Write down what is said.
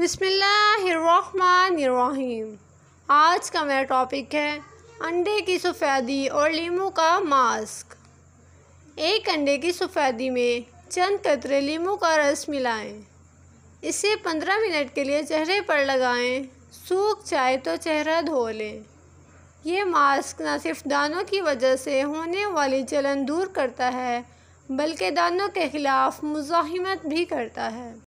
बिसमीम आज का मेरा टॉपिक है अंडे की सफ़ेदी और लीमू का मास्क एक अंडे की सफ़ेदी में चंद कतरे लीमू का रस मिलाएं इसे पंद्रह मिनट के लिए चेहरे पर लगाएं सूख जाए तो चेहरा धो लें यह मास्क न सिर्फ दानों की वजह से होने वाली जलन दूर करता है बल्कि दानों के ख़िलाफ़ मुजाहिमत भी करता है